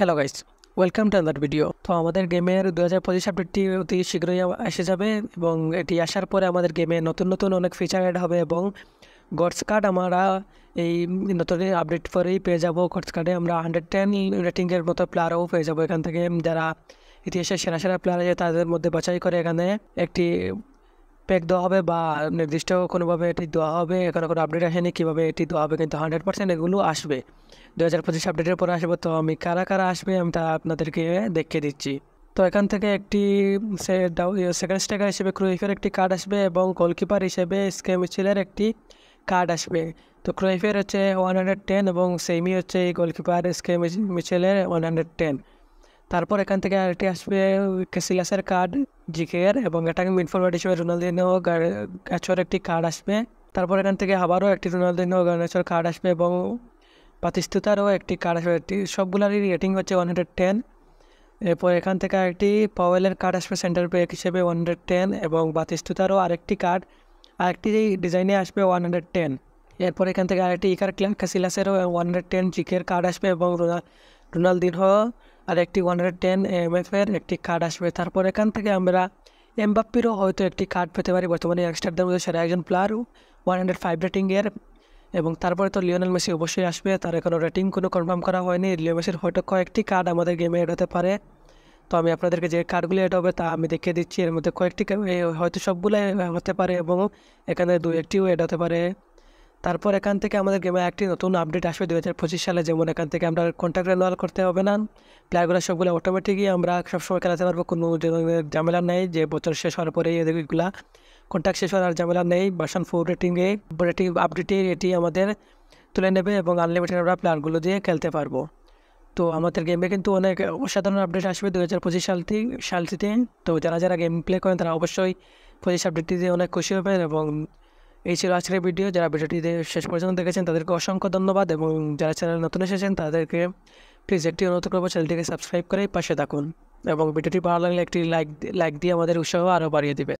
hello guys welcome to other video তো আমাদের গেমের দু হাজার পঁচিশ আপডেটটি অতি শীঘ্রই এসে যাবে এবং এটি আসার পরে আমাদের গেমে নতুন নতুন অনেক ফিচার অ্যাড হবে এবং গডস কার্ড আমরা এই নতুন আপডেট পরেই পেয়ে যাবো গডস কার্ডে আমরা হান্ড্রেড টেন রেটিংয়ের মতো প্লেয়ারও পেয়ে যাবো এখান থেকে যারা ইতিহাসের সেরা সেরা প্লেয়ার আছে তাদের মধ্যে বাছাই করে এখানে একটি প্যাক দেওয়া হবে বা নির্দিষ্ট কোনোভাবে এটি দেওয়া হবে এখানে কোনো আপডেট আসেনি কীভাবে এটি দেওয়া হবে কিন্তু হান্ড্রেড পার্সেন্ট এগুলো আসবে দু হাজার পঁচিশ আপডেটের পরে আসবে তো আমি কারা কারা আসবে আমি তা আপনাদেরকে দেখিয়ে দিচ্ছি তো এখান থেকে একটি সেকেন্ড স্ট্রাইকার হিসেবে ক্রুইফের একটি কার্ড আসবে এবং গোলকিপার হিসেবে স্কেমিচিলের একটি কার্ড আসবে তো ক্রুইফের হচ্ছে ওয়ান হান্ড্রেড টেন এবং সেমি হচ্ছে এই গোলকিপার স্কেমিচেলের ওয়ান হান্ড্রেড টেন তারপর এখান থেকে আরেকটি আসবে কেসিলাসের কার্ড আর এবং এটাকে ফরওয়ার্ড হিসেবে রোনালদিনো গ্যাচোর একটি কার্ড আসবে তারপর এখান থেকে আবারও একটি রোনালদিনো গ্যাচোর কার্ড আসবে এবং পাতিস্তুতারও একটি কার্ড আসবে একটি সবগুলারই রেটিং হচ্ছে ওয়ান হান্ড্রেড টেন এরপর এখান থেকে আরেকটি পাওয়েলের কার্ড আসবে সেন্টার ব্যাক হিসেবে ওয়ান হান্ড্রেড টেন এবং বাতিস্তুতারও আরেকটি কার্ড আরেকটি ডিজাইনে আসবে ওয়ান হান্ড্রেড টেন এরপর এখান থেকে আরেকটি ইকার ক্লাক কাসিলাসেরও ওয়ান হান্ড্রেড টেন জিকের কার্ড আসবে এবং রোনাল রোনালদিনহ আর একটি ওয়ান হান্ড্রেড টেন এমএফের একটি কার্ড আসবে তারপর এখান থেকে আমরা এমবাপ্পিরও হয়তো একটি কার্ড পেতে পারি বর্তমানে ইয়াংস্টারদের মধ্যে সেরা একজন প্লেয়ার ওয়ান হান্ড্রেড ফাইভ রেটিংয়ের এবং তারপরে তো লিওনেল মেসি অবশ্যই আসবে তার এখনও রেটিং কোনো কনফার্ম করা হয়নি লিও মেসির হয়তো কয়েকটি কার্ড আমাদের গেমে এড হতে পারে তো আমি আপনাদেরকে যে কার্ডগুলি এড হবে তা আমি দেখিয়ে দিচ্ছি এর মধ্যে কয়েকটি হয়তো সবগুলোই হতে পারে এবং এখানে দু একটিও এড হতে পারে তারপর এখান থেকে আমাদের গেমে একটি নতুন আপডেট আসবে দু সালে যেমন এখান থেকে আমরা কন্ট্যাক্ট রেনুয়াল করতে হবে না প্লেয়ারগুলো সবগুলো অটোমেটিকই আমরা সবসময় খেলাতে পারবো কোনো ঝামেলা নেই যে বছর শেষ হওয়ার পরে এগুলা কন্ট্যাক্ট শেষ হওয়ার ঝামেলা নেই বাসন ফোর রেটিংয়ে রেটিং আপডেটে এটি আমাদের তুলে নেবে এবং আনলিমিটেড আমরা প্লেয়ারগুলো দিয়ে খেলতে পারবো তো আমাদের গেমে কিন্তু অনেক অসাধারণ আপডেট আসবে দু হাজার পঁচিশ সাল সালটিতে তো যারা যারা গেম প্লে করেন তারা অবশ্যই পঁচিশ আপডেটটি দিয়ে অনেক খুশি হবেন এবং এই ছিল আজকের ভিডিও যারা ভিডিওটি শেষ পর্যন্ত দেখেছেন তাদেরকে অসংখ্য ধন্যবাদ এবং যারা চ্যানেল নতুন এসেছেন তাদেরকে প্লিজ একটি অনুরোধ করবো চ্যানেলটিকে সাবস্ক্রাইব করে পাশে থাকুন এবং ভিডিওটি ভালো লাগলে একটি লাইক লাইক দিয়ে আমাদের উৎসাহ আরও বাড়িয়ে দেবে